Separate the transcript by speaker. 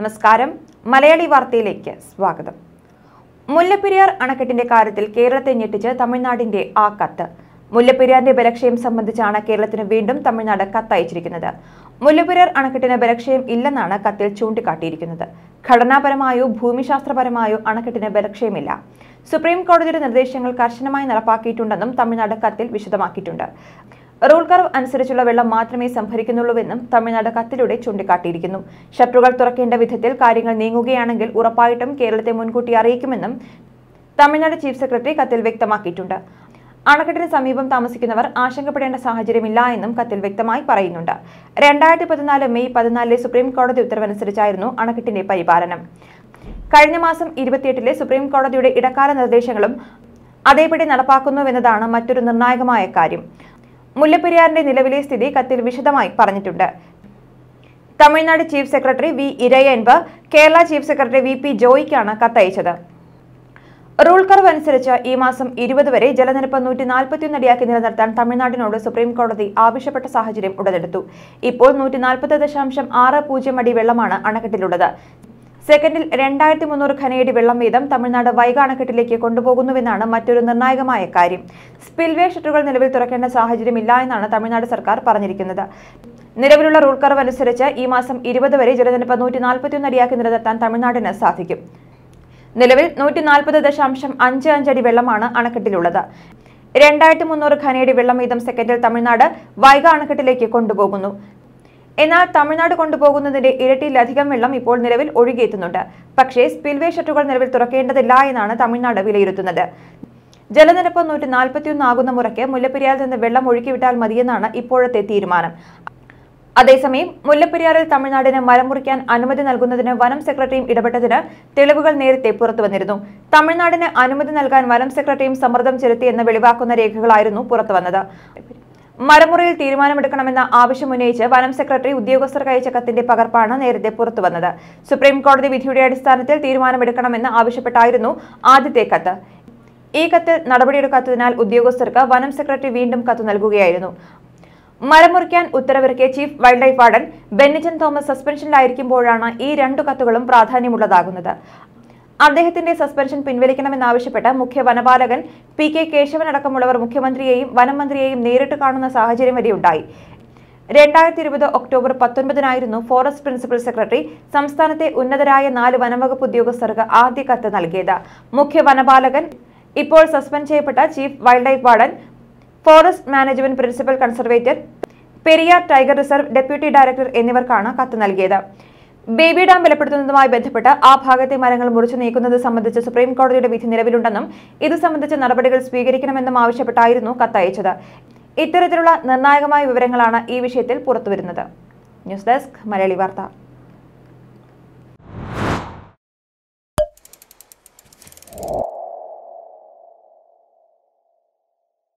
Speaker 1: നമസ്കാരം മലയാളി വാർത്തയിലേക്ക് സ്വാഗതം മുല്ലപ്പെരിയാർ അണക്കെട്ടിന്റെ കാര്യത്തിൽ കേരളത്തെ ഞെട്ടിച്ച് തമിഴ്നാടിന്റെ ആ കത്ത് മുല്ലപ്പെരിയാറിന്റെ ബലക്ഷയം സംബന്ധിച്ചാണ് കേരളത്തിന് വീണ്ടും തമിഴ്നാട് കത്തയച്ചിരിക്കുന്നത് മുല്ലപ്പെരിയാർ അണക്കെട്ടിന് ബലക്ഷയം ഇല്ലെന്നാണ് കത്തിൽ ചൂണ്ടിക്കാട്ടിയിരിക്കുന്നത് ഘടനാപരമായോ ഭൂമിശാസ്ത്രപരമായോ അണക്കെട്ടിന് ബലക്ഷയമില്ല സുപ്രീം കോടതിയുടെ നിർദ്ദേശങ്ങൾ കർശനമായി നടപ്പാക്കിയിട്ടുണ്ടെന്നും തമിഴ്നാട് കത്തിൽ വിശദമാക്കിയിട്ടുണ്ട് റൂൾ കർവ് അനുസരിച്ചുള്ള വെള്ളം മാത്രമേ സംഭരിക്കുന്നുള്ളൂവെന്നും തമിഴ്നാട് കത്തിലൂടെ ചൂണ്ടിക്കാട്ടിയിരിക്കുന്നു ഷട്ടറുകൾ തുറക്കേണ്ട വിധത്തിൽ കാര്യങ്ങൾ നീങ്ങുകയാണെങ്കിൽ ഉറപ്പായിട്ടും കേരളത്തെ മുൻകൂട്ടി അറിയിക്കുമെന്നും തമിഴ്നാട് ചീഫ് സെക്രട്ടറി കത്തിൽ വ്യക്തമാക്കിയിട്ടുണ്ട് അണക്കെട്ടിന് സമീപം താമസിക്കുന്നവർ ആശങ്കപ്പെടേണ്ട സാഹചര്യമില്ല എന്നും കത്തിൽ വ്യക്തമായി പറയുന്നുണ്ട് രണ്ടായിരത്തി പതിനാല് മെയ് പതിനാലിലെ സുപ്രീം കോടതി ഉത്തരവനുസരിച്ചായിരുന്നു അണക്കെട്ടിന്റെ പരിപാലനം കഴിഞ്ഞ മാസം ഇരുപത്തിയെട്ടിലെ സുപ്രീം കോടതിയുടെ ഇടക്കാല നിർദ്ദേശങ്ങളും അതേപടി നടപ്പാക്കുന്നുവെന്നതാണ് മറ്റൊരു നിർണായകമായ കാര്യം മുല്ലപ്പെരിയാറിന്റെ നിലവിലെ സ്ഥിതി കത്തിൽ വിശദമായി പറഞ്ഞിട്ടുണ്ട് Tamil Nadu chief secretary V Iraianbu Kerala chief secretary V P ജോയിക്കാണ് കത്തയച്ചത് റൂൾ കർവ് അനുസരിച്ച് ഈ മാസം ഇരുപത് വരെ ജലനിരപ്പ് നൂറ്റി നാൽപ്പത്തിയൊന്ന് അടിയാക്കി നിലനിർത്താൻ തമിഴ്നാടിനോട് സുപ്രീം കോടതി ആവശ്യപ്പെട്ട സാഹചര്യം ഉടലെടുത്തു ഇപ്പോൾ നൂറ്റി നാൽപ്പത് ദശാംശം ആറ് പൂജ്യം അടി വെള്ളമാണ് അണക്കെട്ടിലുള്ളത് സെക്കൻഡിൽ രണ്ടായിരത്തി മുന്നൂറ് ഖനയടി വെള്ളം വീതം തമിഴ്നാട് വൈകാണക്കെട്ടിലേക്ക് കൊണ്ടുപോകുന്നുവെന്നാണ് മറ്റൊരു നിർണായകമായ കാര്യം സ്പിൽവേ ഷട്ടറുകൾ നിലവിൽ തുറക്കേണ്ട സാഹചര്യമില്ല എന്നാണ് തമിഴ്നാട് സർക്കാർ പറഞ്ഞിരിക്കുന്നത് നിലവിലുള്ള റൂൾ കർവ് അനുസരിച്ച് ഈ മാസം ഇരുപത് വരെ ജലനിരപ്പ് നൂറ്റി നാൽപ്പത്തിയൊന്ന് അടിയാക്കി നിലനിർത്താൻ തമിഴ്നാടിന് സാധിക്കും നിലവിൽ നൂറ്റി നാൽപ്പത് ദശാംശം അഞ്ച് അഞ്ചടി വെള്ളമാണ് അണക്കെട്ടിലുള്ളത് രണ്ടായിരത്തി മുന്നൂറ് ഖനയടി വെള്ളം വീതം സെക്കൻഡിൽ തമിഴ്നാട് വൈഗ അണക്കെട്ടിലേക്ക് കൊണ്ടുപോകുന്നു എന്നാൽ തമിഴ്നാട് കൊണ്ടുപോകുന്നതിന്റെ ഇരട്ടിയിലധികം വെള്ളം ഇപ്പോൾ നിലവിൽ ഒഴുകിയെത്തുന്നുണ്ട് പക്ഷേ സ്പിൽവേ ഷട്ടറുകൾ നിലവിൽ തുറക്കേണ്ടതില്ല എന്നാണ് തമിഴ്നാട് വിലയിരുത്തുന്നത് ജലനിരപ്പ് നൂറ്റി നാൽപ്പത്തിയൊന്ന് ആകുന്ന മുറയ്ക്ക് മുല്ലപ്പെരിയാറിൽ നിന്ന് വെള്ളം ഒഴുക്കിവിട്ടാൽ മതിയെന്നാണ് ഇപ്പോഴത്തെ തീരുമാനം അതേസമയം മുല്ലപ്പെരിയാറിൽ തമിഴ്നാടിന് മരം മുറിക്കാൻ അനുമതി നൽകുന്നതിന് വനം സെക്രട്ടറിയും ഇടപെട്ടതിന് തെളിവുകൾ നേരത്തെ പുറത്തുവന്നിരുന്നു തമിഴ്നാടിന് അനുമതി നൽകാൻ വനം സെക്രട്ടറിയും സമ്മർദ്ദം ചെലുത്തിയെന്ന് വെളിവാക്കുന്ന രേഖകളായിരുന്നു പുറത്തുവന്നത് മരമുറിയിൽ തീരുമാനമെടുക്കണമെന്ന ആവശ്യമുന്നയിച്ച് വനം സെക്രട്ടറി ഉദ്യോഗസ്ഥർക്ക് അയച്ച കത്തിന്റെ പകർപ്പാണ് നേരത്തെ പുറത്തുവന്നത് സുപ്രീം കോടതി വിധിയുടെ അടിസ്ഥാനത്തിൽ തീരുമാനമെടുക്കണമെന്ന് ആവശ്യപ്പെട്ടായിരുന്നു ആദ്യത്തെ കത്ത് ഈ കത്ത് നടപടിയെടുക്കാത്തതിനാൽ ഉദ്യോഗസ്ഥർക്ക് വനം സെക്രട്ടറി വീണ്ടും കത്ത് നൽകുകയായിരുന്നു മരമുറിക്കാൻ ഉത്തരവിറക്കിയ chief wildlife warden Bennichan Thomas സസ്പെൻഷനിലായിരിക്കുമ്പോഴാണ് ഈ രണ്ടു കത്തുകളും പ്രാധാന്യമുള്ളതാകുന്നത് അദ്ദേഹത്തിന്റെ സസ്പെൻഷൻ പിൻവലിക്കണമെന്നാവശ്യപ്പെട്ട് മുഖ്യ വനപാലകൻ പി കെ കേശവൻ അടക്കമുള്ളവർ മുഖ്യമന്ത്രിയെയും വനമന്ത്രിയെയും നേരിട്ട് കാണുന്ന സാഹചര്യം വരെയുണ്ടായി രണ്ടായിരത്തി ഇരുപത് ഒക്ടോബർ പത്തൊൻപതിനായിരുന്നു ഫോറസ്റ്റ് പ്രിൻസിപ്പൽ സെക്രട്ടറി സംസ്ഥാനത്തെ ഉന്നതരായ നാല് വനംവകുപ്പ് ഉദ്യോഗസ്ഥർക്ക് ആദ്യ കത്ത് നൽകിയത് മുഖ്യ വനപാലകൻ ഇപ്പോൾ സസ്പെൻഡ് ചെയ്യപ്പെട്ട chief wildlife warden forest management principal conservator Periyar tiger reserve deputy director എന്നിവർക്കാണ് കത്ത് നൽകിയത് ബേബി ഡാം ബലപ്പെടുത്തുന്നതുമായി ബന്ധപ്പെട്ട് ആ ഭാഗത്തെ മരങ്ങൾ മുറിച്ചു നീക്കുന്നത് സംബന്ധിച്ച് സുപ്രീം കോടതിയുടെ വിധി നിലവിലുണ്ടെന്നും ഇത് സംബന്ധിച്ച നടപടികൾ സ്വീകരിക്കണമെന്നും ആവശ്യപ്പെട്ടായിരുന്നു കത്തയച്ചത് ഇത്തരത്തിലുള്ള നിർണായകമായ വിവരങ്ങളാണ് ഈ വിഷയത്തിൽ പുറത്തുവരുന്നത് ന്യൂസ് ഡെസ്ക് മലയാളി വാർത്ത